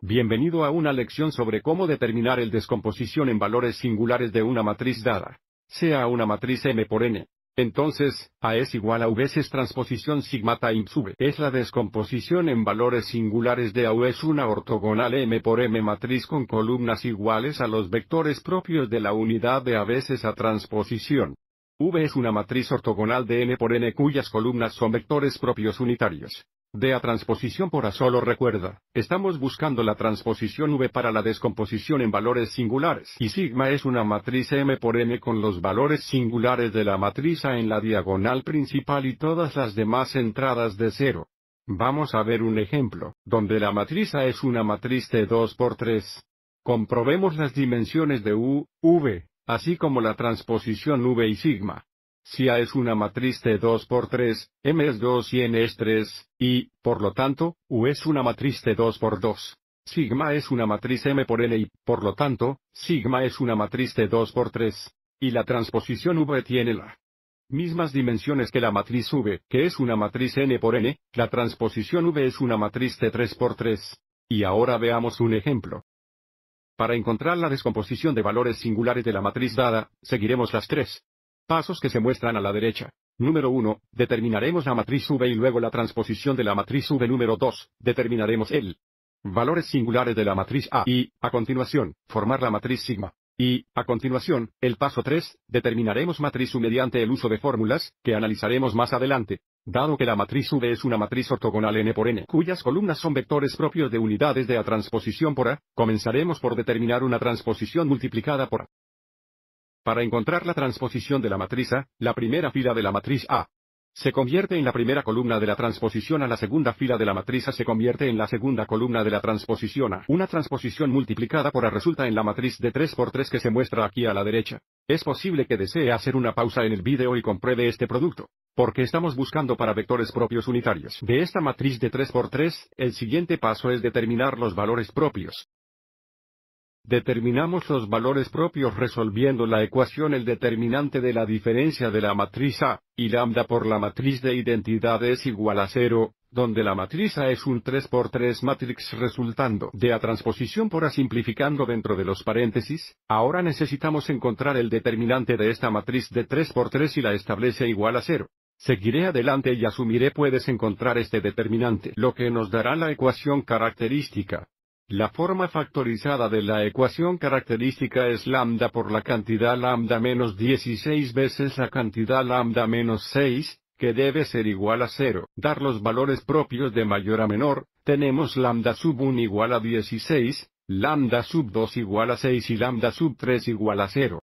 Bienvenido a una lección sobre cómo determinar el descomposición en valores singulares de una matriz dada. Sea una matriz M por N. Entonces, A es igual a V veces transposición sigma times V. Es la descomposición en valores singulares de A U es una ortogonal M por M matriz con columnas iguales a los vectores propios de la unidad de A veces A transposición. V es una matriz ortogonal de N por N cuyas columnas son vectores propios unitarios de A transposición por A solo recuerda, estamos buscando la transposición V para la descomposición en valores singulares y sigma es una matriz M por M con los valores singulares de la matriz en la diagonal principal y todas las demás entradas de cero. Vamos a ver un ejemplo, donde la matriz es una matriz de 2 por 3. Comprobemos las dimensiones de U, V, así como la transposición V y sigma. Si A es una matriz de 2 por 3, M es 2 y N es 3, y, por lo tanto, U es una matriz de 2 por 2. Sigma es una matriz M por N y, por lo tanto, sigma es una matriz de 2 por 3. Y la transposición V tiene la mismas dimensiones que la matriz V, que es una matriz N por N, la transposición V es una matriz de 3 por 3. Y ahora veamos un ejemplo. Para encontrar la descomposición de valores singulares de la matriz dada, seguiremos las tres Pasos que se muestran a la derecha. Número 1. Determinaremos la matriz V y luego la transposición de la matriz V. Número 2. Determinaremos el valores singulares de la matriz A y, a continuación, formar la matriz sigma. Y, a continuación, el paso 3, determinaremos matriz U mediante el uso de fórmulas, que analizaremos más adelante. Dado que la matriz V es una matriz ortogonal n por n, cuyas columnas son vectores propios de unidades de A transposición por A, comenzaremos por determinar una transposición multiplicada por A. Para encontrar la transposición de la matriz A, la primera fila de la matriz A se convierte en la primera columna de la transposición a la segunda fila de la matriz A se convierte en la segunda columna de la transposición A. Una transposición multiplicada por A resulta en la matriz de 3 por 3 que se muestra aquí a la derecha. Es posible que desee hacer una pausa en el vídeo y compruebe este producto, porque estamos buscando para vectores propios unitarios. De esta matriz de 3 por 3, el siguiente paso es determinar los valores propios. Determinamos los valores propios resolviendo la ecuación el determinante de la diferencia de la matriz A, y lambda por la matriz de identidad es igual a cero, donde la matriz A es un 3 por 3 matrix resultando de A transposición por A simplificando dentro de los paréntesis, ahora necesitamos encontrar el determinante de esta matriz de 3 por 3 y la establece igual a cero. Seguiré adelante y asumiré puedes encontrar este determinante, lo que nos dará la ecuación característica. La forma factorizada de la ecuación característica es lambda por la cantidad lambda menos 16 veces la cantidad lambda menos 6, que debe ser igual a 0. Dar los valores propios de mayor a menor, tenemos lambda sub 1 igual a 16, lambda sub 2 igual a 6 y lambda sub 3 igual a 0.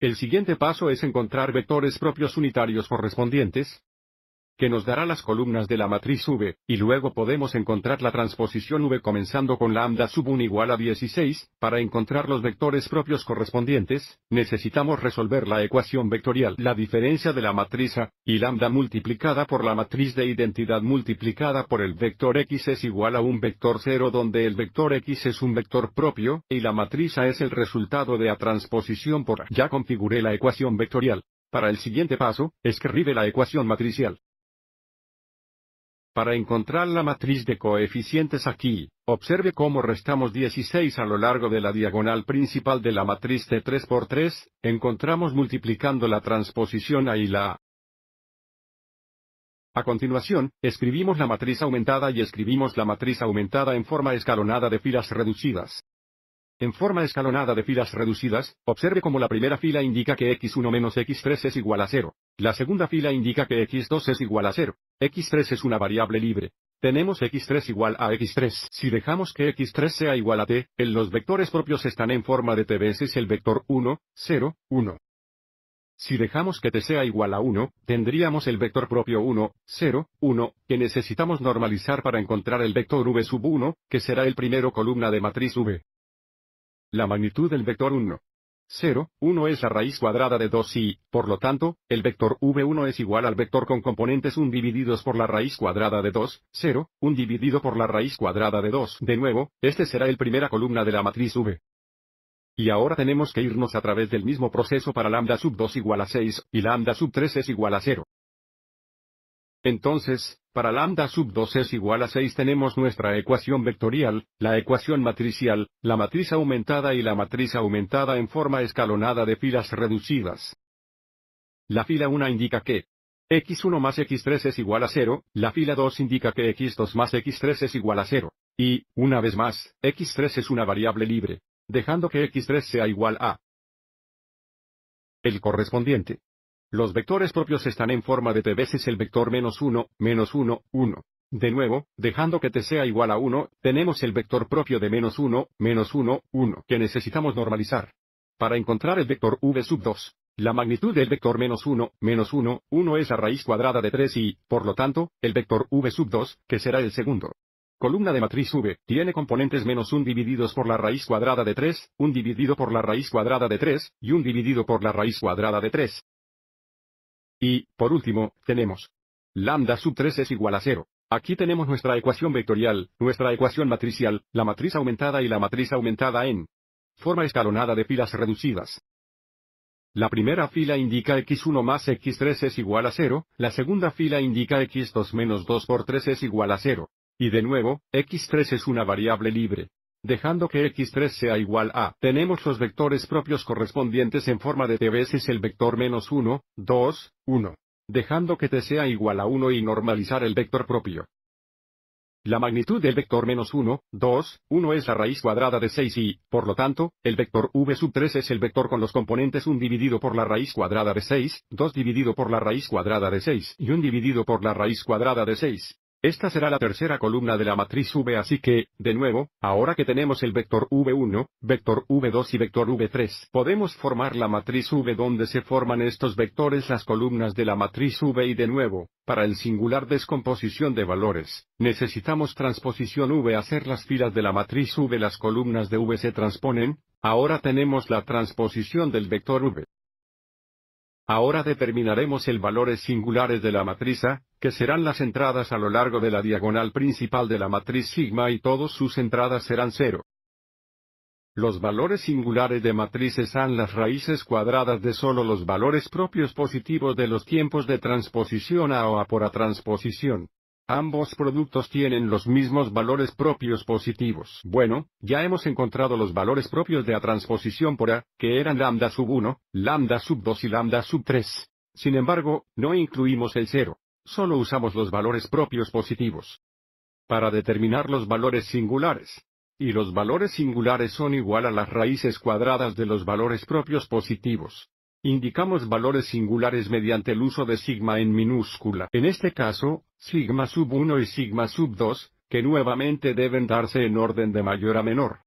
El siguiente paso es encontrar vectores propios unitarios correspondientes, que nos dará las columnas de la matriz V, y luego podemos encontrar la transposición V comenzando con lambda sub 1 igual a 16, para encontrar los vectores propios correspondientes, necesitamos resolver la ecuación vectorial la diferencia de la matriz A, y lambda multiplicada por la matriz de identidad multiplicada por el vector X es igual a un vector 0 donde el vector X es un vector propio, y la matriz A es el resultado de A transposición por A. Ya configuré la ecuación vectorial. Para el siguiente paso, escribe la ecuación matricial. Para encontrar la matriz de coeficientes aquí, observe cómo restamos 16 a lo largo de la diagonal principal de la matriz de 3 por 3, encontramos multiplicando la transposición A y la A. A continuación, escribimos la matriz aumentada y escribimos la matriz aumentada en forma escalonada de filas reducidas. En forma escalonada de filas reducidas, observe cómo la primera fila indica que x1 menos x3 es igual a 0. La segunda fila indica que x2 es igual a 0. x3 es una variable libre. Tenemos x3 igual a x3. Si dejamos que x3 sea igual a t, en los vectores propios están en forma de t veces el vector 1, 0, 1. Si dejamos que t sea igual a 1, tendríamos el vector propio 1, 0, 1, que necesitamos normalizar para encontrar el vector v sub 1, que será el primero columna de matriz v. La magnitud del vector 1. 0, 1 es la raíz cuadrada de 2 y, por lo tanto, el vector v1 es igual al vector con componentes 1 divididos por la raíz cuadrada de 2, 0, 1 dividido por la raíz cuadrada de 2. De nuevo, este será el primera columna de la matriz v. Y ahora tenemos que irnos a través del mismo proceso para lambda sub 2 igual a 6, y lambda sub 3 es igual a 0. Entonces, para lambda sub 2 es igual a 6 tenemos nuestra ecuación vectorial, la ecuación matricial, la matriz aumentada y la matriz aumentada en forma escalonada de filas reducidas. La fila 1 indica que x1 más x3 es igual a 0, la fila 2 indica que x2 más x3 es igual a 0. Y, una vez más, x3 es una variable libre, dejando que x3 sea igual a el correspondiente los vectores propios están en forma de t veces el vector menos 1, menos 1, 1. De nuevo, dejando que t sea igual a 1, tenemos el vector propio de menos 1, menos 1, 1, que necesitamos normalizar. Para encontrar el vector v sub 2, la magnitud del vector menos 1, menos 1, 1 es la raíz cuadrada de 3 y, por lo tanto, el vector v sub 2, que será el segundo. Columna de matriz v, tiene componentes menos 1 divididos por la raíz cuadrada de 3, 1 dividido por la raíz cuadrada de 3, y 1 dividido por la raíz cuadrada de 3. Y, por último, tenemos lambda sub 3 es igual a 0. Aquí tenemos nuestra ecuación vectorial, nuestra ecuación matricial, la matriz aumentada y la matriz aumentada en forma escalonada de filas reducidas. La primera fila indica x1 más x3 es igual a 0, la segunda fila indica x2 menos 2 por 3 es igual a 0. Y de nuevo, x3 es una variable libre. Dejando que x3 sea igual a, tenemos los vectores propios correspondientes en forma de t veces el vector menos 1, 2, 1. Dejando que t sea igual a 1 y normalizar el vector propio. La magnitud del vector menos 1, 2, 1 es la raíz cuadrada de 6 y, por lo tanto, el vector v sub 3 es el vector con los componentes 1 dividido por la raíz cuadrada de 6, 2 dividido por la raíz cuadrada de 6 y 1 dividido por la raíz cuadrada de 6. Esta será la tercera columna de la matriz V así que, de nuevo, ahora que tenemos el vector V1, vector V2 y vector V3, podemos formar la matriz V donde se forman estos vectores las columnas de la matriz V y de nuevo, para el singular descomposición de valores, necesitamos transposición V hacer las filas de la matriz V las columnas de V se transponen, ahora tenemos la transposición del vector V. Ahora determinaremos el valores singulares de la matriz A, que serán las entradas a lo largo de la diagonal principal de la matriz sigma y todos sus entradas serán cero. Los valores singulares de matrices son las raíces cuadradas de solo los valores propios positivos de los tiempos de transposición A o A por A transposición. Ambos productos tienen los mismos valores propios positivos. Bueno, ya hemos encontrado los valores propios de A transposición por A, que eran lambda sub 1, lambda sub 2 y lambda sub 3. Sin embargo, no incluimos el 0. Solo usamos los valores propios positivos. Para determinar los valores singulares. Y los valores singulares son igual a las raíces cuadradas de los valores propios positivos. Indicamos valores singulares mediante el uso de sigma en minúscula. En este caso, sigma sub 1 y sigma sub 2, que nuevamente deben darse en orden de mayor a menor.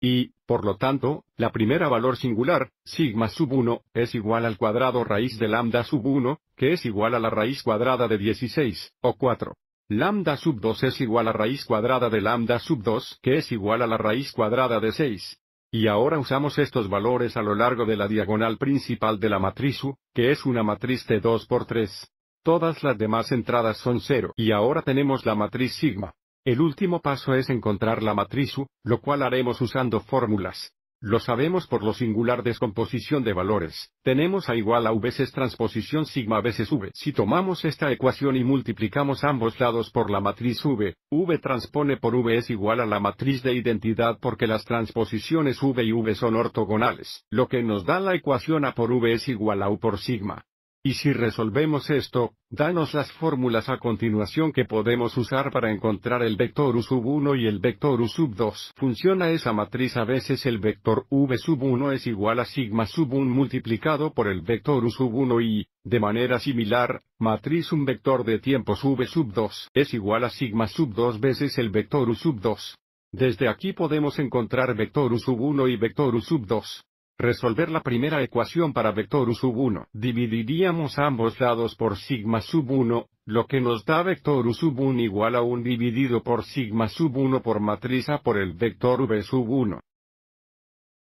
Y, por lo tanto, la primera valor singular, sigma sub 1, es igual al cuadrado raíz de lambda sub 1, que es igual a la raíz cuadrada de 16, o 4. Lambda sub 2 es igual a raíz cuadrada de lambda sub 2, que es igual a la raíz cuadrada de 6, y ahora usamos estos valores a lo largo de la diagonal principal de la matriz U, que es una matriz de 2 por 3. Todas las demás entradas son 0 y ahora tenemos la matriz sigma. El último paso es encontrar la matriz U, lo cual haremos usando fórmulas. Lo sabemos por lo singular descomposición de valores. Tenemos a igual a v veces transposición sigma veces v. Si tomamos esta ecuación y multiplicamos ambos lados por la matriz v, v transpone por v es igual a la matriz de identidad porque las transposiciones v y v son ortogonales, lo que nos da la ecuación a por v es igual a u por sigma. Y si resolvemos esto, danos las fórmulas a continuación que podemos usar para encontrar el vector u sub 1 y el vector u sub 2. Funciona esa matriz a veces el vector v sub 1 es igual a sigma sub 1 multiplicado por el vector u sub 1 y, de manera similar, matriz un vector de tiempos v sub 2 es igual a sigma sub 2 veces el vector u sub 2. Desde aquí podemos encontrar vector u sub 1 y vector u sub 2. Resolver la primera ecuación para vector u sub 1. Dividiríamos ambos lados por sigma sub 1, lo que nos da vector u sub 1 igual a 1 dividido por sigma sub 1 por matriz A por el vector v sub 1.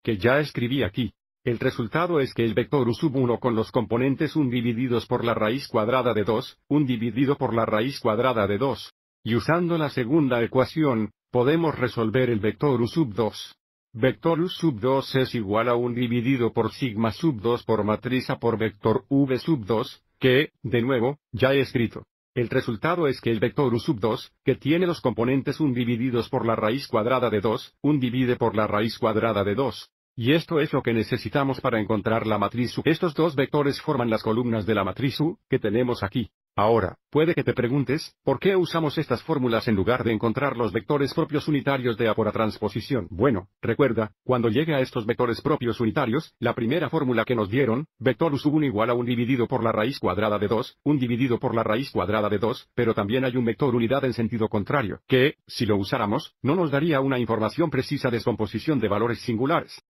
Que ya escribí aquí. El resultado es que el vector u sub 1 con los componentes 1 divididos por la raíz cuadrada de 2, 1 dividido por la raíz cuadrada de 2. Y usando la segunda ecuación, podemos resolver el vector u sub 2. Vector U sub 2 es igual a 1 dividido por sigma sub 2 por matriz A por vector V sub 2, que, de nuevo, ya he escrito. El resultado es que el vector U sub 2, que tiene los componentes 1 divididos por la raíz cuadrada de 2, 1 divide por la raíz cuadrada de 2. Y esto es lo que necesitamos para encontrar la matriz U. Estos dos vectores forman las columnas de la matriz U, que tenemos aquí. Ahora, puede que te preguntes, ¿por qué usamos estas fórmulas en lugar de encontrar los vectores propios unitarios de aporatransposición? transposición? Bueno, recuerda, cuando llegue a estos vectores propios unitarios, la primera fórmula que nos dieron, vector u1 igual a 1 dividido por la raíz cuadrada de 2, 1 dividido por la raíz cuadrada de 2, pero también hay un vector unidad en sentido contrario, que, si lo usáramos, no nos daría una información precisa de descomposición de valores singulares.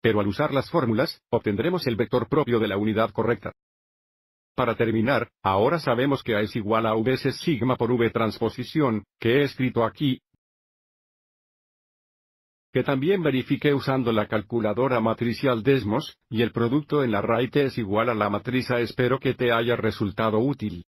Pero al usar las fórmulas, obtendremos el vector propio de la unidad correcta. Para terminar, ahora sabemos que A es igual a V veces sigma por V transposición, que he escrito aquí, que también verifique usando la calculadora matricial Desmos, y el producto en la raíz T es igual a la matriz A. Espero que te haya resultado útil.